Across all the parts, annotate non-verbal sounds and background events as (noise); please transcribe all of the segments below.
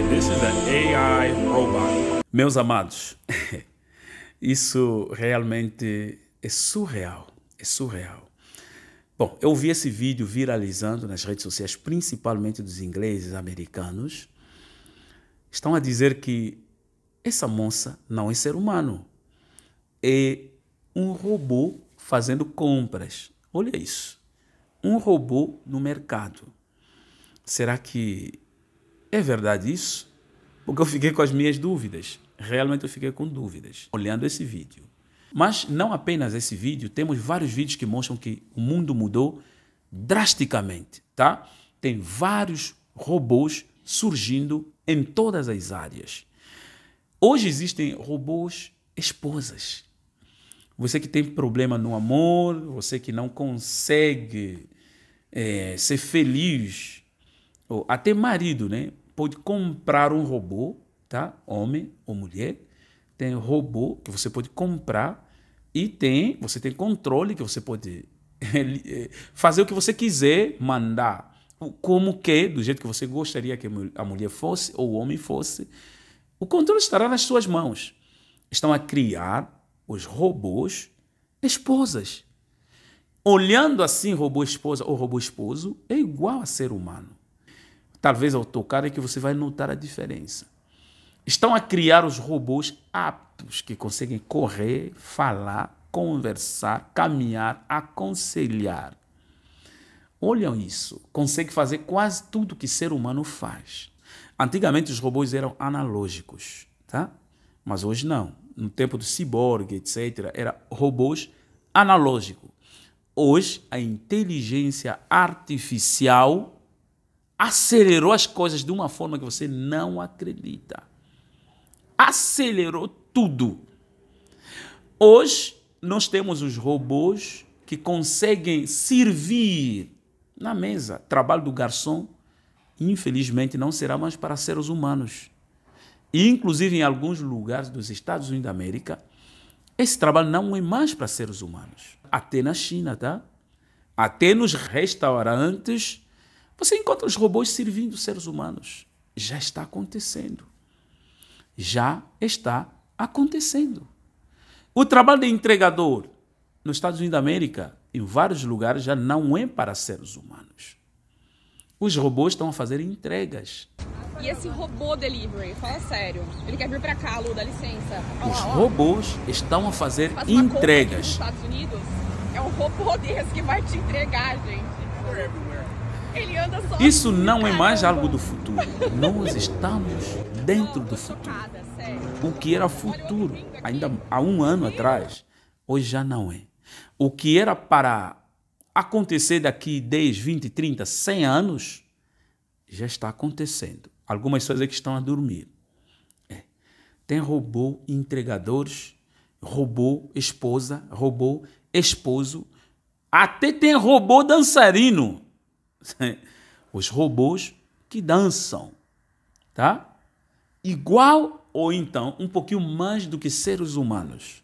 say this is an AI robot. Meus amados, (laughs) isso realmente é surreal, é surreal. Bom, eu vi esse vídeo viralizando nas redes sociais, principalmente dos ingleses americanos. Estão a dizer que essa moça não é ser humano, é um robô fazendo compras. Olha isso. Um robô no mercado. Será que é verdade isso? Porque eu fiquei com as minhas dúvidas. Realmente eu fiquei com dúvidas olhando esse vídeo. Mas não apenas esse vídeo, temos vários vídeos que mostram que o mundo mudou drasticamente, tá? Tem vários robôs surgindo em todas as áreas. Hoje existem robôs esposas. Você que tem problema no amor, você que não consegue é, ser feliz, ou até marido, né? pode comprar um robô, tá? Homem ou mulher. Tem robô que você pode comprar e tem, você tem controle que você pode eh, eh, fazer o que você quiser, mandar como que, do jeito que você gostaria que a mulher fosse ou o homem fosse. O controle estará nas suas mãos. Estão a criar os robôs esposas. Olhando assim, robô esposa ou robô esposo é igual a ser humano talvez ao tocar, é que você vai notar a diferença. Estão a criar os robôs aptos que conseguem correr, falar, conversar, caminhar, aconselhar. Olham isso, consegue fazer quase tudo que ser humano faz. Antigamente os robôs eram analógicos, tá? Mas hoje não. No tempo do ciborgue, etc, era robôs analógico. Hoje a inteligência artificial acelerou as coisas de uma forma que você não acredita. Acelerou tudo. Hoje, nós temos os robôs que conseguem servir na mesa. Trabalho do garçom, infelizmente, não será mais para seres humanos. E, inclusive, em alguns lugares dos Estados Unidos da América, esse trabalho não é mais para seres humanos. Até na China, tá? Até nos restaurantes você encontra os robôs servindo seres humanos. Já está acontecendo. Já está acontecendo. O trabalho de entregador nos Estados Unidos da América, em vários lugares, já não é para seres humanos. Os robôs estão a fazer entregas. E esse robô delivery, fala sério, ele quer vir para cá, Lu, dá licença. Olha Os lá, robôs estão a fazer Faz entregas. Nos Estados Unidos é um robô (laughs) desse que vai te entregar, gente. Isso não é mais algo do futuro. Nós estamos dentro do futuro. O que era futuro ainda há um ano atrás, hoje já não é. O que era para acontecer daqui 10, 20, 30, 100 anos, já está acontecendo. Algumas pessoas é que estão a dormir. É. Tem robô entregadores, robô esposa, robô esposo, até tem robô dançarino. (laughs) os robôs que dançam, tá? Igual ou então um pouquinho mais do que seres humanos.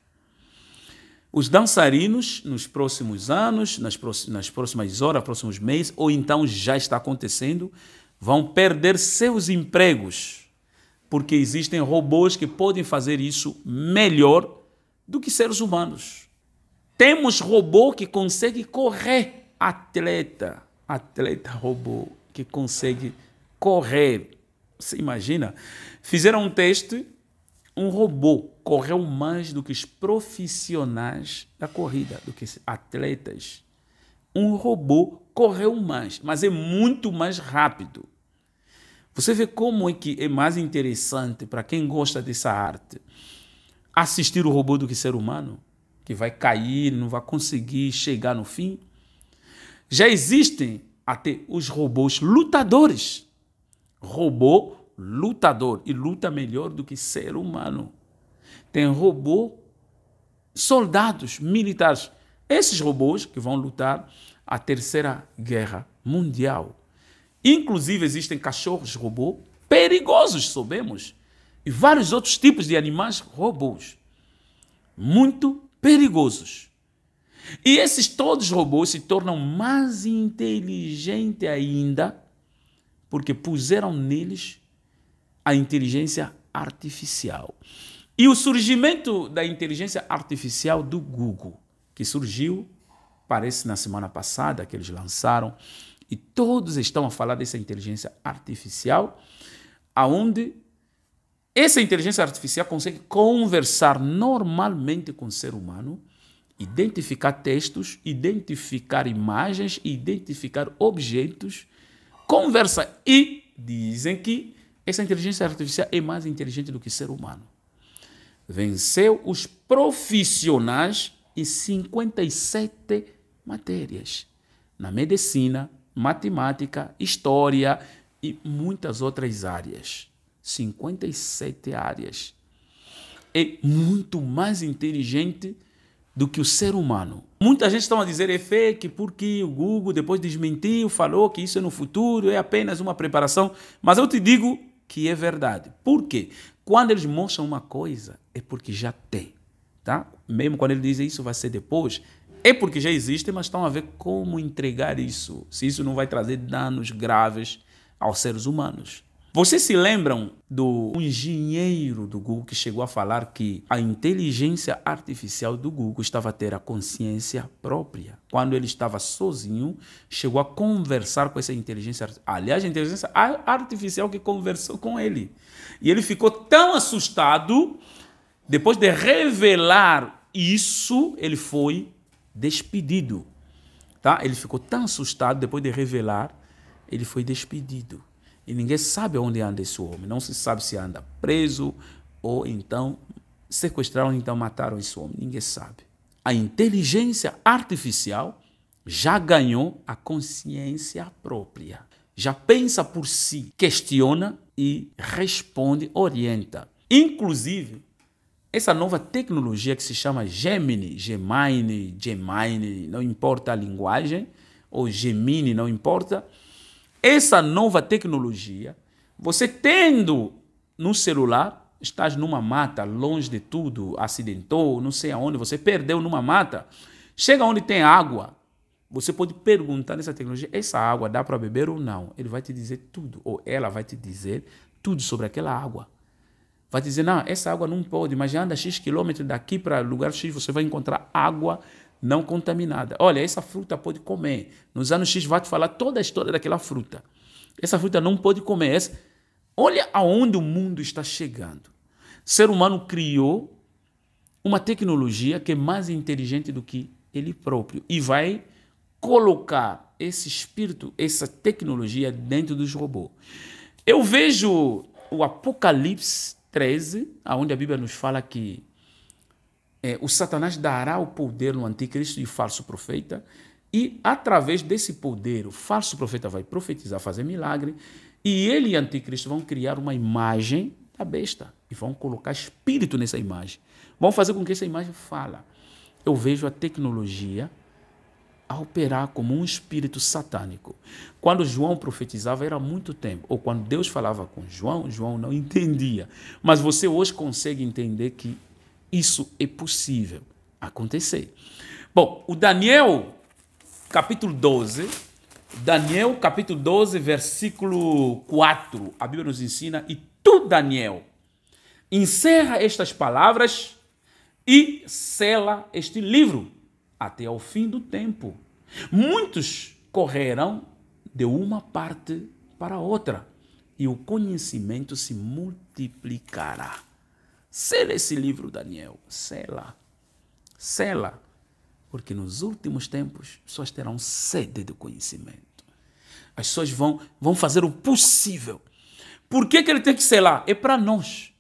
Os dançarinos, nos próximos anos, nas, nas próximas horas, próximos meses, ou então já está acontecendo, vão perder seus empregos, porque existem robôs que podem fazer isso melhor do que seres humanos. Temos robô que consegue correr, atleta atleta robô que consegue correr. Você imagina? Fizeram um teste, um robô correu mais do que os profissionais da corrida, do que atletas. Um robô correu mais, mas é muito mais rápido. Você vê como é que é mais interessante para quem gosta dessa arte assistir o robô do que ser humano, que vai cair, não vai conseguir chegar no fim. Já existem até os robôs lutadores. Robô lutador e luta melhor do que ser humano. Tem robô soldados militares. Esses robôs que vão lutar a terceira guerra mundial. Inclusive existem cachorros robô perigosos, sabemos, e vários outros tipos de animais robôs muito perigosos. E esses todos robôs se tornam mais inteligentes ainda, porque puseram neles a inteligência artificial. E o surgimento da inteligência artificial do Google, que surgiu, parece na semana passada que eles lançaram, e todos estão a falar dessa inteligência artificial, aonde essa inteligência artificial consegue conversar normalmente com o ser humano identificar textos, identificar imagens, identificar objetos, conversa e dizem que essa inteligência artificial é mais inteligente do que ser humano. Venceu os profissionais em 57 matérias, na medicina, matemática, história e muitas outras áreas. 57 áreas. É muito mais inteligente do que o ser humano. Muita gente está a dizer é fake porque o Google depois desmentiu, falou que isso é no futuro, é apenas uma preparação, mas eu te digo que é verdade. Por quê? Quando eles mostram uma coisa é porque já tem, tá? Mesmo quando eles dizem isso vai ser depois, é porque já existe, mas estão a ver como entregar isso, se isso não vai trazer danos graves aos seres humanos. Vocês se lembram do engenheiro do Google que chegou a falar que a inteligência artificial do Google estava a ter a consciência própria. Quando ele estava sozinho, chegou a conversar com essa inteligência artificial. Aliás, a inteligência artificial que conversou com ele. E ele ficou tão assustado, depois de revelar isso, ele foi despedido. Tá? Ele ficou tão assustado depois de revelar, ele foi despedido. E ninguém sabe onde anda esse homem. Não se sabe se anda preso ou então sequestraram, então mataram esse homem. Ninguém sabe. A inteligência artificial já ganhou a consciência própria. Já pensa por si, questiona e responde, orienta. Inclusive, essa nova tecnologia que se chama Gemini, Gemini, Gemini, não importa a linguagem, ou Gemini, não importa, essa nova tecnologia, você tendo no celular, estás numa mata, longe de tudo, acidentou, não sei aonde, você perdeu numa mata, chega onde tem água, você pode perguntar nessa tecnologia, essa água dá para beber ou não? Ele vai te dizer tudo, ou ela vai te dizer tudo sobre aquela água. Vai te dizer, não, essa água não pode, mas já anda X quilômetros daqui para lugar X, você vai encontrar água não contaminada. Olha, essa fruta pode comer. Nos anos X vai te falar toda a história daquela fruta. Essa fruta não pode comer. Essa... Olha aonde o mundo está chegando. O ser humano criou uma tecnologia que é mais inteligente do que ele próprio e vai colocar esse espírito, essa tecnologia dentro dos robôs. Eu vejo o Apocalipse 13, aonde a Bíblia nos fala que é, o Satanás dará o poder no anticristo e falso profeta, e através desse poder, o falso profeta vai profetizar, fazer milagre, e ele e anticristo vão criar uma imagem da besta e vão colocar espírito nessa imagem. Vão fazer com que essa imagem fala. Eu vejo a tecnologia a operar como um espírito satânico. Quando João profetizava era muito tempo, ou quando Deus falava com João, João não (laughs) entendia. Mas você hoje consegue entender que isso é possível acontecer. Bom, o Daniel, capítulo 12, Daniel, capítulo 12, versículo 4, a Bíblia nos ensina, e tu, Daniel, encerra estas palavras e sela este livro até ao fim do tempo. Muitos correrão de uma parte para outra e o conhecimento se multiplicará. Sela esse livro, Daniel. Sela. Sela. Porque nos últimos tempos, as pessoas terão sede do conhecimento. As pessoas vão, vão fazer o possível. Por que, que ele tem que selar? É para nós.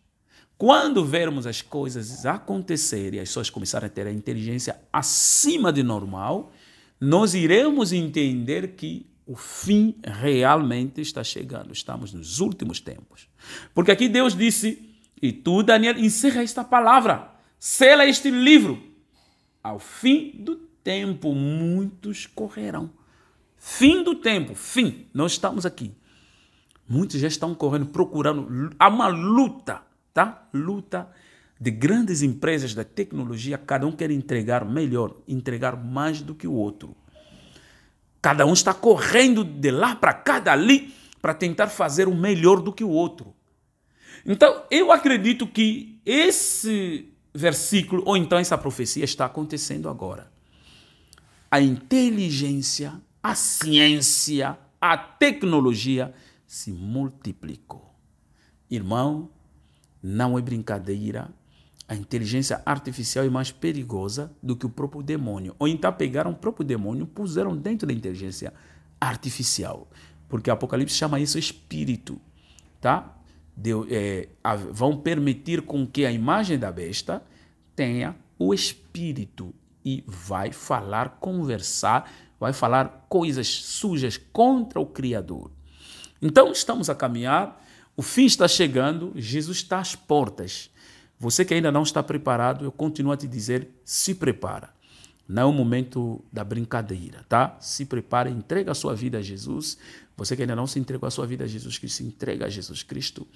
Quando vermos as coisas acontecerem, as pessoas começarem a ter a inteligência acima de normal, nós iremos entender que o fim realmente está chegando. Estamos nos últimos tempos. Porque aqui Deus disse e tu, Daniel, encerra esta palavra, sela este livro. Ao fim do tempo, muitos correrão. Fim do tempo, fim. Nós estamos aqui. Muitos já estão correndo, procurando. Há uma luta, tá? Luta de grandes empresas da tecnologia. Cada um quer entregar melhor, entregar mais do que o outro. Cada um está correndo de lá para cá, dali, para tentar fazer o melhor do que o outro. Então, eu acredito que esse versículo, ou então essa profecia, está acontecendo agora. A inteligência, a ciência, a tecnologia se multiplicou. Irmão, não é brincadeira. A inteligência artificial é mais perigosa do que o próprio demônio. Ou então pegaram o próprio demônio, e puseram dentro da inteligência artificial. Porque o Apocalipse chama isso espírito, tá? de, é, a, vão permitir com que a imagem da besta tenha o espírito e vai falar, conversar, vai falar coisas sujas contra o Criador. Então estamos a caminhar, o fim está chegando, Jesus está às portas. Você que ainda não está preparado, eu continuo a te dizer: se prepara. Não é o momento da brincadeira, tá? Se prepare, entrega a sua vida a Jesus. Você que ainda não se entregou a sua vida a Jesus Cristo, se entrega a Jesus Cristo.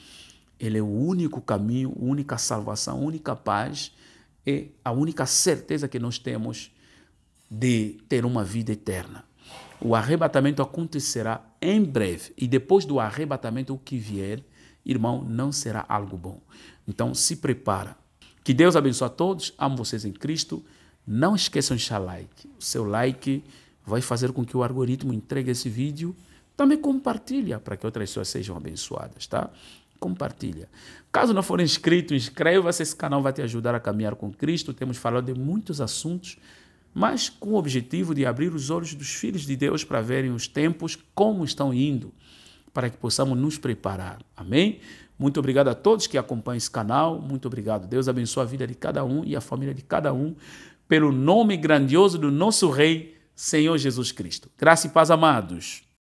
Ele é o único caminho, a única salvação, a única paz e a única certeza que nós temos de ter uma vida eterna. O arrebatamento acontecerá em breve e depois do arrebatamento o que vier, irmão, não será algo bom. Então se prepara. Que Deus abençoe a todos. Amo vocês em Cristo. Não esqueçam de deixar like. O seu like vai fazer com que o algoritmo entregue esse vídeo. Também compartilha para que outras pessoas sejam abençoadas, tá? Compartilha. Caso não for inscrito, inscreva-se. Esse canal vai te ajudar a caminhar com Cristo. Temos falado de muitos assuntos, mas com o objetivo de abrir os olhos dos filhos de Deus para verem os tempos como estão indo, para que possamos nos preparar. Amém? Muito obrigado a todos que acompanham esse canal. Muito obrigado. Deus abençoe a vida de cada um e a família de cada um pelo nome grandioso do nosso Rei, Senhor Jesus Cristo. Graça e paz, amados.